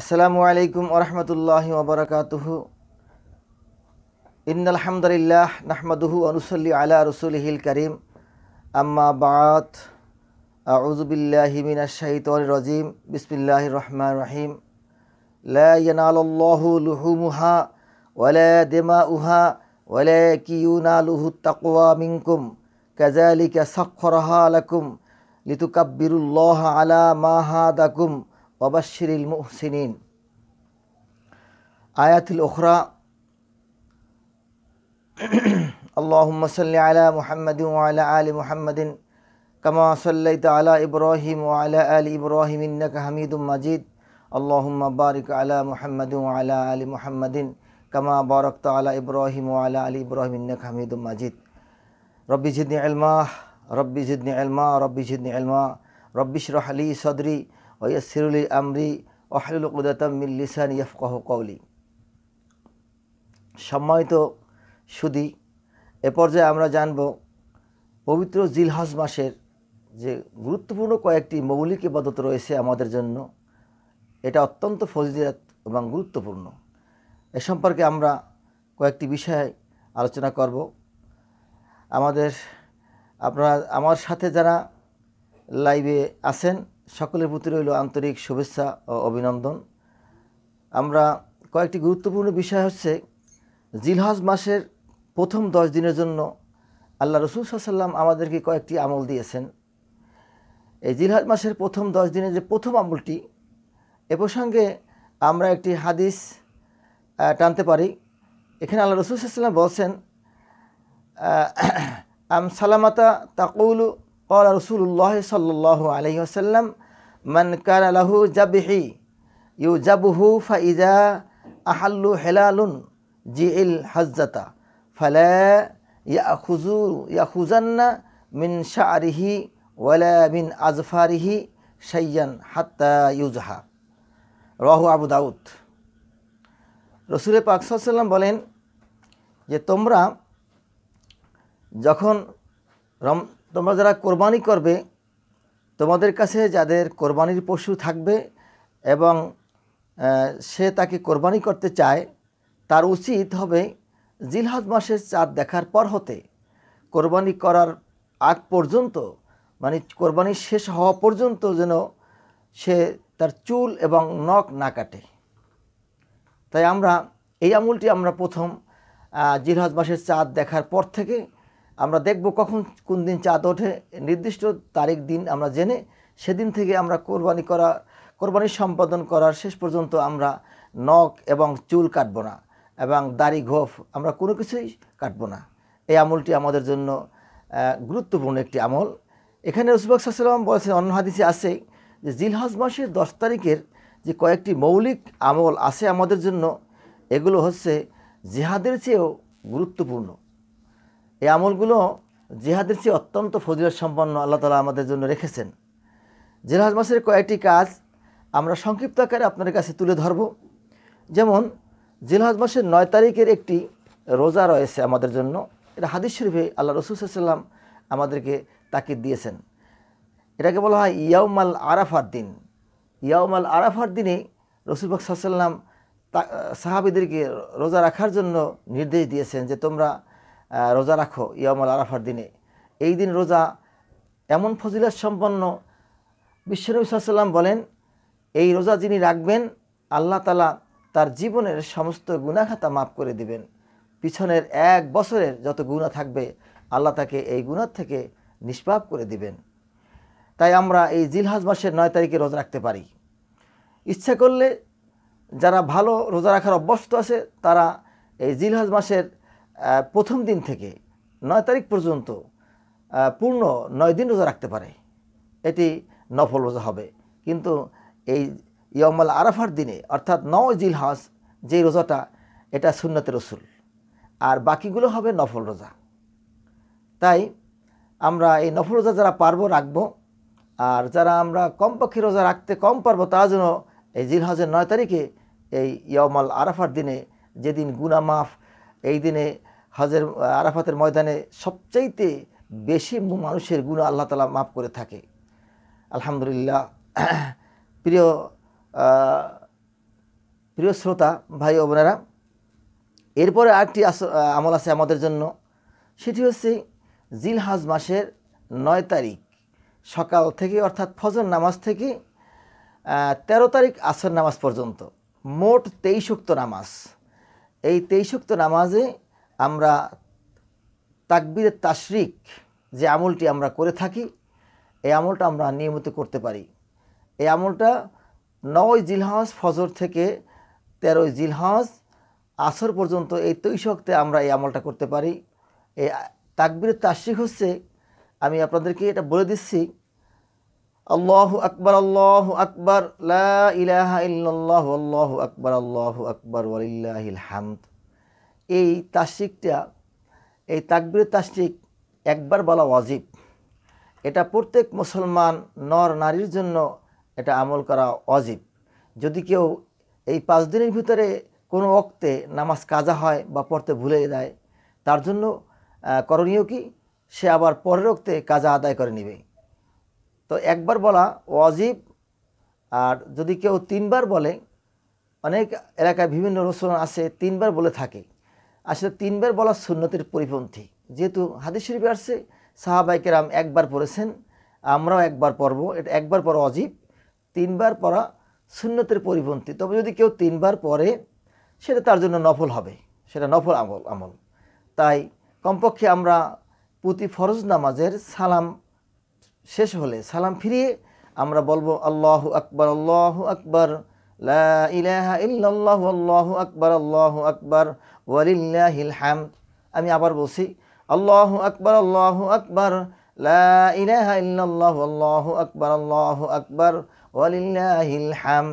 আসসালামু আলাইকুম ওরহমতুল্লাহ ওবরাকাতুহু ইন আলহামদুলিল্লাহ নাহমাদুহু অনুসল্লি আলা রসুলহিল করিম আম্মা বাত আউজুবিল্লাহি মিনাশ শাহিতুর রাজিম বিসমিল্লাহির রহমানির রহিম লা ইয়ানালুল্লাহু লুহুমুহা ওয়ালা দিমাউহা ওয়ালাকিন ইয়ানালুহুত তাকওয়া মিনকুম কাযালিকা সাখখারাহা লাকুম লিতুকাব্বিরুল্লাহা আলা মা হাদাকুম وبشر المؤسنين آيات الأخرى اللهم صل على محمد وعلى آل محمد كما صليت على إبراهيم وعلى آل إبراهيم إنك حميد مجيد اللهم بارك على محمد وعلى آل محمد كما باركت على إبراهيم وعلى آل إبراهيم إنك حميد مجيد ربي زدني علما ربي زدني علما ربي زدني علما ربي اشرح لي صدري ওয়া আমরি ওহলুল কুদাতাম মিল লিসান ইয়াফকাহ কৌলি সম্মানিত সুদি এ পর্যায়ে আমরা জানব পবিত্র জিলহাজ মাসের যে গুরুত্বপূর্ণ কয়েকটি মৌলিক ইবাদত রয়েছে আমাদের জন্য এটা অত্যন্ত ফজিলাত এবং গুরুত্বপূর্ণ এ সম্পর্কে আমরা কয়েকটি বিষয়ে আলোচনা করব আমাদের আপনারা আমার সাথে যারা লাইভে আছেন সকলের প্রতি রইল আন্তরিক শুভেচ্ছা ও অভিনন্দন আমরা কয়েকটি গুরুত্বপূর্ণ বিষয় হচ্ছে জিলহজ মাসের প্রথম দশ দিনের জন্য আল্লাহ রসুল সাল্লাম আমাদেরকে কয়েকটি আমল দিয়েছেন এই জিলহাজ মাসের প্রথম দশ দিনের যে প্রথম আমলটি এ প্রসঙ্গে আমরা একটি হাদিস টানতে পারি এখানে আল্লাহ রসুল সাল্লাম বলছেন আম সালামাতা তাকৌলু قال رسول الله صلى الله عليه وسلم من كان له جبحي يجبه فإذا أحل حلال জিল হাজ্জাতা ফালা ইয়াখুজু ইয়াখুজান্না মিন শাআরিহি ওয়ালা মিন আজফারিহি শাইয়ান হাত্তা ইউজহা রাহু আবু দাউদ রসুল পাক সাল্লাম বলেন যে তোমরা যখন রম তোমরা যারা কোরবানি করবে তোমাদের কাছে যাদের কোরবানির পশু থাকবে এবং সে তাকে কোরবানি করতে চায় তার উচিত হবে জিলহাজ মাসের চাঁদ দেখার পর হতে কোরবানি করার আগ পর্যন্ত মানে কোরবানি শেষ হওয়া পর্যন্ত যেন সে তার চুল এবং নখ না কাটে তাই আমরা এই আমুলটি আমরা প্রথম জিলহাজ মাসের চাঁদ দেখার পর থেকে আমরা দেখব কখন কোন দিন চাঁদ ওঠে নির্দিষ্ট তারিখ দিন আমরা জেনে সেদিন থেকে আমরা কোরবানি করা কোরবানি সম্পাদন করার শেষ পর্যন্ত আমরা নখ এবং চুল কাটব না এবং দাড়ি ঘোফ আমরা কোনো কিছুই কাটব না এই আমলটি আমাদের জন্য গুরুত্বপূর্ণ একটি আমল এখানে রসুবাক সাল্লাম বলেছেন অন্য হাদিসে আছে যে জিলহজ মাসের দশ তারিখের যে কয়েকটি মৌলিক আমল আছে আমাদের জন্য এগুলো হচ্ছে জেহাদের চেয়েও গুরুত্বপূর্ণ এই আমলগুলো জেহাদের চেয়ে অত্যন্ত ফজিলত সম্পন্ন আল্লাহ তালা আমাদের জন্য রেখেছেন জেলহাজ মাসের কয়েকটি কাজ আমরা সংক্ষিপ্ত আকারে আপনার কাছে তুলে ধরব যেমন জেলহাজ মাসের নয় তারিখের একটি রোজা রয়েছে আমাদের জন্য এটা হাদিস শরীফে আল্লাহ রসুলাম আমাদেরকে তাকিদ দিয়েছেন এটাকে বলা হয় ইয়াউমাল আরাফার দিন ইয়াউমাল আরাফার দিনে রসুলবাক সাল্লাম সাহাবিদেরকে রোজা রাখার জন্য নির্দেশ দিয়েছেন যে তোমরা রোজা রাখো ইয়ামল আরাফার দিনে এই দিন রোজা এমন ফজিলত সম্পন্ন বিশ্বনবী সাল্লাম বলেন এই রোজা যিনি রাখবেন আল্লাহ তালা তার জীবনের সমস্ত গুণাখাতা মাফ করে দিবেন পিছনের এক বছরের যত গুণা থাকবে আল্লাহ তাকে এই গুণার থেকে নিষ্পাপ করে দিবেন তাই আমরা এই জিলহাজ মাসের নয় তারিখে রোজা রাখতে পারি ইচ্ছা করলে যারা ভালো রোজা রাখার অভ্যস্ত আছে তারা এই জিলহাজ মাসের প্রথম দিন থেকে নয় তারিখ পর্যন্ত পূর্ণ নয় দিন রোজা রাখতে পারে এটি নফল রোজা হবে কিন্তু এই ইয়মাল আরাফার দিনে অর্থাৎ নয় জিল হাস যে রোজাটা এটা সুন্নতে রসুল আর বাকিগুলো হবে নফল রোজা তাই আমরা এই নফল রোজা যারা পারবো রাখবো আর যারা আমরা কমপক্ষে রোজা রাখতে কম পারবো তারা যেন এই হাজের নয় তারিখে এই ইয়মাল আরাফার দিনে যেদিন গুনা মাফ এই দিনে হজের আরাফাতের ময়দানে সবচাইতে বেশি মানুষের গুণ আল্লাহ তালা মাফ করে থাকে আলহামদুলিল্লাহ প্রিয় প্রিয় শ্রোতা ভাই ও বোনেরা এরপরে আরেকটি আমল আছে আমাদের জন্য সেটি হচ্ছে জিলহাজ মাসের নয় তারিখ সকাল থেকে অর্থাৎ ফজর নামাজ থেকে ১৩ তারিখ আসর নামাজ পর্যন্ত মোট তেইশ উক্ত নামাজ এই তেইশক্ত নামাজে আমরা তাকবির তাশরিক যে আমলটি আমরা করে থাকি এই আমলটা আমরা নিয়মিত করতে পারি এই আমলটা নয় জিলহাজ ফজর থেকে তেরোই জিলহাজ আসর পর্যন্ত এই তৈশক্তে আমরা এই আমলটা করতে পারি এই তাকবির তাশরিক হচ্ছে আমি আপনাদেরকে এটা বলে দিচ্ছি আল্লাহু আকবর আল্লাহু আকবর ইলাহা আল্লাহ আকবর আল্লাহু আকবর ওয়ালিল্লাহিল হামদ এই তাসিকটা এই তাকবির তাসিক একবার বলা ওয়াজিব এটা প্রত্যেক মুসলমান নর নারীর জন্য এটা আমল করা অজীব যদি কেউ এই পাঁচ দিনের ভিতরে কোনো অক্তে নামাজ কাজা হয় বা পড়তে ভুলে যায় তার জন্য করণীয় কি সে আবার পরের অক্তে কাজা আদায় করে নেবে তো একবার বলা ওয়াজিব আর যদি কেউ তিনবার বলে অনেক এলাকায় বিভিন্ন রসুন আছে তিনবার বলে থাকে আসলে তিনবার বলা সুন্নতির পরিপন্থী যেহেতু হাদিস শরীফে আসছে সাহাবাইকেরাম একবার পড়েছেন আমরাও একবার পড়ব এটা একবার পড়া অজীব তিনবার পড়া সুন্নতের পরিপন্থী তবে যদি কেউ তিনবার পড়ে সেটা তার জন্য নফল হবে সেটা নফল আমল আমল তাই কমপক্ষে আমরা প্রতি ফরজ নামাজের সালাম শেষ হলে সালাম ফিরিয়ে আমরা বলবো আল্লাহ আকবর আল্লাহ আকবর ইলাহা ইল্লাল্লাহ আল্লাহ আকবর আল্লাহ আকবর ওয়ালিল্লাহিল হাম আমি আবার বলছি আল্লাহ আকবর আল্লাহ আকবর ইল্লাল্লাহ আল্লাহ আকবর আল্লাহ আকবর ওয়ালিল্লাহিল হাম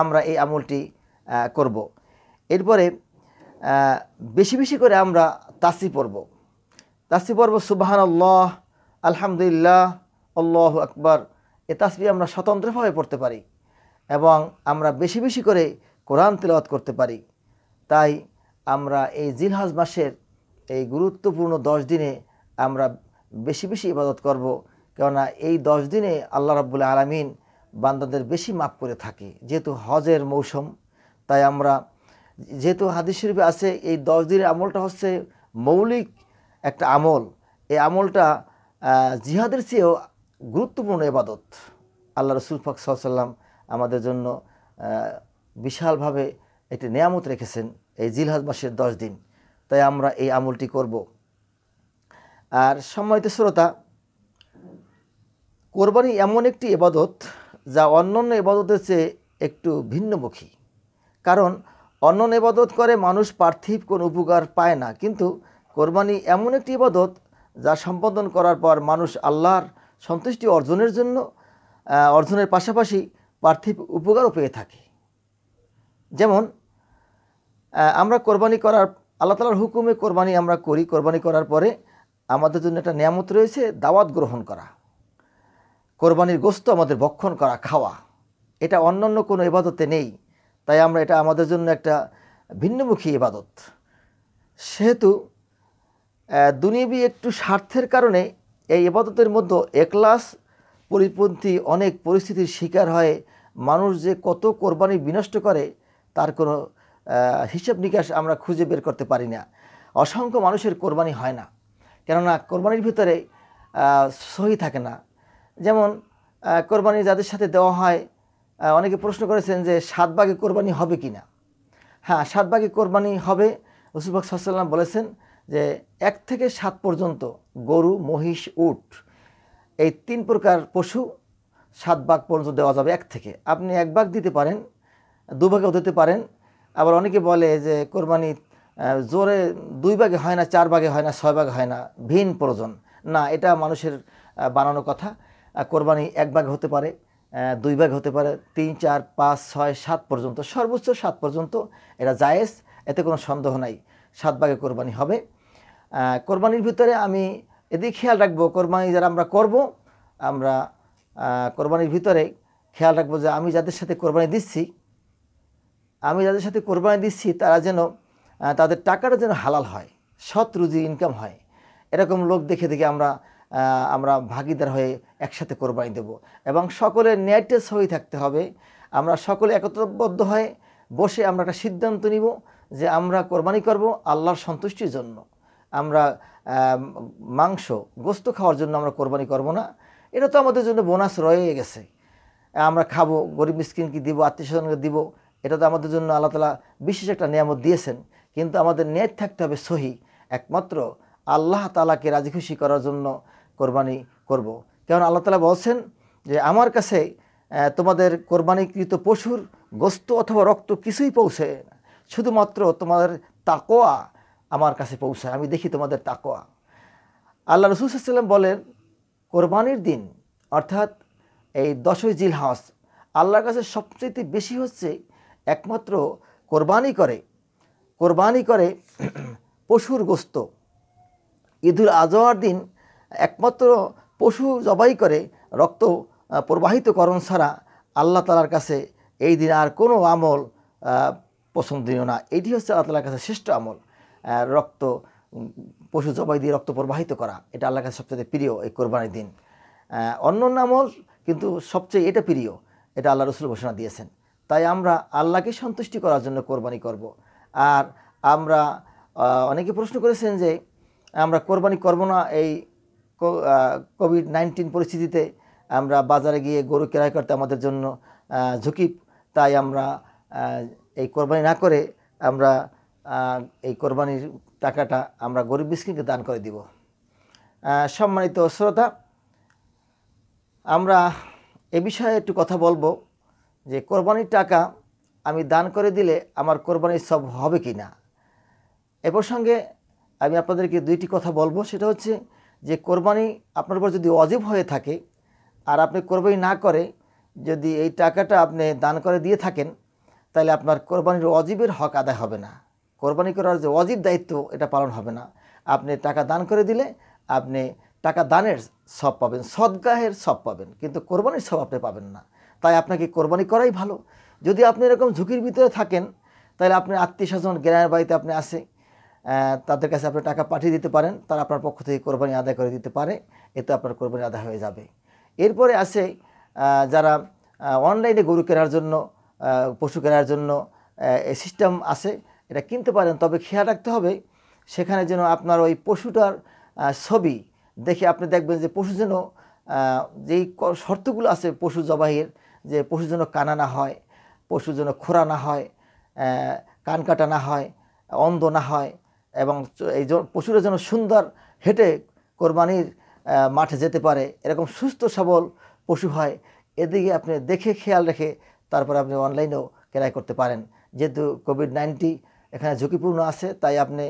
আমরা এই আমলটি করব। এরপরে বেশি বেশি করে আমরা তাসি পড়ব তাসি পড়ব সুবাহান আল্লাহ আলহামদুলিল্লাহ আল্লাহ আকবার এ তাসবি আমরা স্বতন্ত্রভাবে পড়তে পারি এবং আমরা বেশি বেশি করে কোরআন তেলাওয়াত করতে পারি তাই আমরা এই জিলহাজ মাসের এই গুরুত্বপূর্ণ দশ দিনে আমরা বেশি বেশি ইবাদত করব কেননা এই দশ দিনে আল্লাহ রাবুল আলমিন বান্দাদের বেশি মাপ করে থাকে যেহেতু হজের মৌসুম তাই আমরা যেহেতু হাদিস শরীফে আছে এই দশ দিনের আমলটা হচ্ছে মৌলিক একটা আমল এই আমলটা জিহাদের চেয়েও গুরুত্বপূর্ণ এবাদত আল্লাহ রসুল ফাক সাল্লাম আমাদের জন্য বিশালভাবে একটি নিয়ামত রেখেছেন এই জিলহাজ মাসের দশ দিন তাই আমরা এই আমলটি করব আর সম্মানিত শ্রোতা কোরবানি এমন একটি এবাদত যা অন্যান্য এবাদতের চেয়ে একটু ভিন্নমুখী কারণ অন্যান্য এবাদত করে মানুষ পার্থিব কোনো উপকার পায় না কিন্তু কোরবানি এমন একটি ইবাদত যা সম্পাদন করার পর মানুষ আল্লাহর সন্তুষ্টি অর্জনের জন্য অর্জনের পাশাপাশি পার্থিব উপকারও পেয়ে থাকে যেমন আমরা কোরবানি করার আল্লাহ তালার হুকুমে কোরবানি আমরা করি কোরবানি করার পরে আমাদের জন্য একটা নিয়ামত রয়েছে দাওয়াত গ্রহণ করা কোরবানির গোস্ত আমাদের ভক্ষণ করা খাওয়া এটা অন্যান্য কোনো ইবাদতে নেই তাই আমরা এটা আমাদের জন্য একটা ভিন্নমুখী ইবাদত সেহেতু দুনিয়াবি একটু স্বার্থের কারণে এই এবাদতের মধ্যে একলাস পরিপন্থী অনেক পরিস্থিতির শিকার হয়ে মানুষ যে কত কোরবানি বিনষ্ট করে তার কোনো হিসাব নিকাশ আমরা খুঁজে বের করতে পারি না অসংখ্য মানুষের কোরবানি হয় না কেননা কোরবানির ভিতরে সহি থাকে না যেমন কোরবানি যাদের সাথে দেওয়া হয় অনেকে প্রশ্ন করেছেন যে সাত বাঘে কোরবানি হবে কি না হ্যাঁ সাত বাঘে কোরবানি হবে রসুলবাক সাল্লাম বলেছেন যে এক থেকে সাত পর্যন্ত গরু মহিষ উট এই তিন প্রকার পশু সাত ভাগ পর্যন্ত দেওয়া যাবে এক থেকে আপনি এক ভাগ দিতে পারেন দুভাগেও দিতে পারেন আবার অনেকে বলে যে কোরবানি জোরে দুই ভাগে হয় না চার ভাগে হয় না ছয় ভাগে হয় না ভিন প্রয়োজন না এটা মানুষের বানানো কথা কোরবানি এক ভাগ হতে পারে দুই ভাগ হতে পারে তিন চার পাঁচ ছয় সাত পর্যন্ত সর্বোচ্চ সাত পর্যন্ত এটা জায়েজ এতে কোনো সন্দেহ নাই সাত ভাগে কোরবানি হবে কোরবানির ভিতরে আমি এদিকে খেয়াল রাখবো কোরবানি যারা আমরা করব আমরা কোরবানির ভিতরে খেয়াল রাখবো যে আমি যাদের সাথে কোরবানি দিচ্ছি আমি যাদের সাথে কোরবানি দিচ্ছি তারা যেন তাদের টাকাটা যেন হালাল হয় সৎ রুজি ইনকাম হয় এরকম লোক দেখে দেখে আমরা আমরা ভাগিদার হয়ে একসাথে কোরবানি দেব এবং সকলের ন্যায়টেস হয়ে থাকতে হবে আমরা সকলে একত্রবদ্ধ হয়ে বসে আমরা একটা সিদ্ধান্ত নিব যে আমরা কোরবানি করব আল্লাহর সন্তুষ্টির জন্য আমরা মাংস গোস্ত খাওয়ার জন্য আমরা কোরবানি করব না এটা তো আমাদের জন্য বোনাস রয়ে গেছে আমরা খাবো গরিব মিসকিনকে দিব আত্মীয় স্বজনকে দিব এটা তো আমাদের জন্য আল্লাহ তালা বিশেষ একটা নিয়ামত দিয়েছেন কিন্তু আমাদের ন্যায় থাকতে হবে সহি একমাত্র আল্লাহ তালাকে রাজি খুশি করার জন্য কোরবানি করব। কারণ আল্লাহ তালা বলছেন যে আমার কাছে তোমাদের কোরবানিকৃত পশুর গোস্ত অথবা রক্ত কিছুই পৌঁছে শুধুমাত্র তোমাদের তাকোয়া আমার কাছে পৌঁছায় আমি দেখি তোমাদের তাকোয়া আল্লাহ রসুলাম বলেন কোরবানির দিন অর্থাৎ এই দশই জিল হাঁস আল্লাহর কাছে সবচেয়ে বেশি হচ্ছে একমাত্র কোরবানি করে কোরবানি করে পশুর গোস্ত ঈদুল আজহার দিন একমাত্র পশু জবাই করে রক্ত প্রবাহিতকরণ ছাড়া আল্লাহ তালার কাছে এই দিন আর কোনো আমল পছন্দনীয় না এটি হচ্ছে আল্লাহ তালার কাছে শ্রেষ্ঠ আমল রক্ত পশু জবাই দিয়ে রক্ত প্রবাহিত করা এটা আল্লাহ কাছে সবচেয়ে প্রিয় এই কোরবানির দিন অন্য অন্য আমল কিন্তু সবচেয়ে এটা প্রিয় এটা আল্লাহ রসুল ঘোষণা দিয়েছেন তাই আমরা আল্লাহকে সন্তুষ্টি করার জন্য কোরবানি করব। আর আমরা অনেকে প্রশ্ন করেছেন যে আমরা কোরবানি করব না এই কোভিড নাইন্টিন পরিস্থিতিতে আমরা বাজারে গিয়ে গরু কেরাই করতে আমাদের জন্য ঝুঁকি তাই আমরা এই কোরবানি না করে আমরা এই কোরবানির টাকাটা আমরা গরিব মিসকিনকে দান করে দিব সম্মানিত শ্রোতা আমরা এ বিষয়ে একটু কথা বলবো যে কোরবানির টাকা আমি দান করে দিলে আমার কোরবানির সব হবে কি না এ প্রসঙ্গে আমি আপনাদেরকে দুইটি কথা বলবো সেটা হচ্ছে যে কোরবানি আপনার উপর যদি অজীব হয়ে থাকে আর আপনি কোরবানি না করে যদি এই টাকাটা আপনি দান করে দিয়ে থাকেন তাহলে আপনার কোরবানির অজীবের হক আদায় হবে না কোরবানি করার যে অজীব দায়িত্ব এটা পালন হবে না আপনি টাকা দান করে দিলে আপনি টাকা দানের সব পাবেন সৎগাহের সব পাবেন কিন্তু কোরবানির সব আপনি পাবেন না তাই আপনাকে কোরবানি করাই ভালো যদি আপনি এরকম ঝুঁকির ভিতরে থাকেন তাহলে আপনি আত্মীয় স্বজন গ্রামের বাড়িতে আপনি আসে তাদের কাছে আপনি টাকা পাঠিয়ে দিতে পারেন তারা আপনার পক্ষ থেকে কোরবানি আদায় করে দিতে পারে এতে আপনার কোরবানি আদায় হয়ে যাবে এরপরে আসে যারা অনলাইনে গরু কেনার জন্য পশু কেনার জন্য সিস্টেম আছে এটা কিনতে পারেন তবে খেয়াল রাখতে হবে সেখানে যেন আপনার ওই পশুটার ছবি দেখে আপনি দেখবেন যে পশু যেন যেই শর্তগুলো আছে পশু জবাইয়ের যে পশু যেন কানা না হয় পশু যেন খোরা না হয় কান কাটা না হয় অন্ধ না হয় এবং এই পশুরা যেন সুন্দর হেঁটে কোরবানির মাঠে যেতে পারে এরকম সুস্থ সবল পশু হয় এদিকে আপনি দেখে খেয়াল রেখে তারপরে আপনি অনলাইনেও কেনাই করতে পারেন যেহেতু কোভিড নাইনটি এখানে ঝুঁকিপূর্ণ আছে তাই আপনি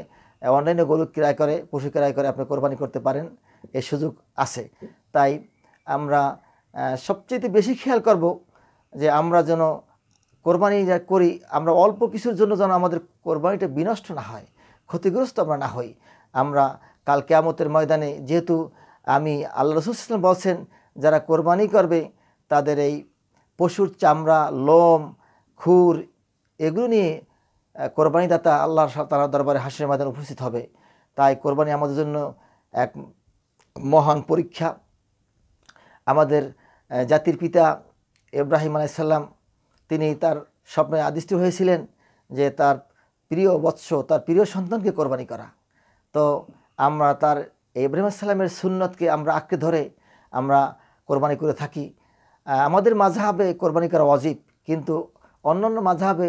অনলাইনে গরু ক্রয় করে পশু ক্রয় করে আপনি কোরবানি করতে পারেন এই সুযোগ আছে তাই আমরা সবচেয়ে বেশি খেয়াল করব যে আমরা যেন কোরবানি যা করি আমরা অল্প কিছুর জন্য যেন আমাদের কোরবানিটা বিনষ্ট না হয় ক্ষতিগ্রস্ত আমরা না হই আমরা কাল কেয়ামতের ময়দানে যেহেতু আমি আল্লাহ রসুল বলছেন যারা কোরবানি করবে তাদের এই পশুর চামড়া লোম খুর এগুলো নিয়ে কোরবানিদাতা আল্লাহ তালার দরবারে হাসির মাদান উপস্থিত হবে তাই কোরবানি আমাদের জন্য এক মহান পরীক্ষা আমাদের জাতির পিতা ইব্রাহিম আলাইসাল্লাম তিনি তার স্বপ্নে আদিষ্ট হয়েছিলেন যে তার প্রিয় বৎস তার প্রিয় সন্তানকে কোরবানি করা তো আমরা তার এব্রাহিম সাল্লামের সুন্নতকে আমরা আঁকড়ে ধরে আমরা কোরবানি করে থাকি আমাদের মাঝহাবে কোরবানি করা অজীব কিন্তু অন্যান্য মাঝহাবে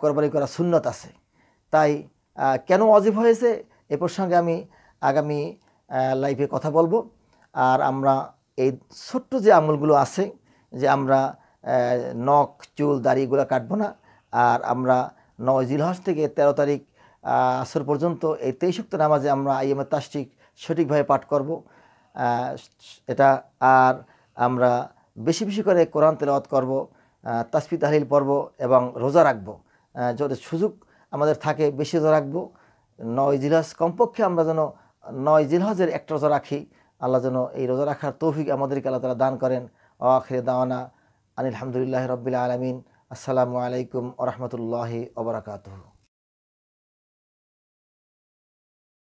কোরবানি করা সুন্নত আছে তাই কেন অজীব হয়েছে এ প্রসঙ্গে আমি আগামী লাইফে কথা বলবো আর আমরা এই ছোট্ট যে আমলগুলো আছে যে আমরা নখ চুল দাড়িগুলো কাটবো না আর আমরা নয় জিলহাস থেকে ১৩ তারিখ আসর পর্যন্ত এই তেইশক্ত নামাজে আমরা আইএমএ তাস্টিক সঠিকভাবে পাঠ করব এটা আর আমরা বেশি বেশি করে কোরআন তেলাওয়াত করব তাসফি তাহলিল পর্ব এবং রোজা রাখব যদি সুযোগ আমাদের থাকে বেশি রোজা রাখবো নয় জিলহজ কমপক্ষে আমরা যেন নয় জিলহজের এক রোজা রাখি আল্লাহ যেন এই রোজা রাখার তৌফিক আমাদেরকে আল্লাহ তালা দান করেন আখরে দাওয়ানা আনিলহামদুলিল্লাহ রবিল আলমিন আসসালামু আলাইকুম ওরহমতুল্লাহি ওবরাকাতহ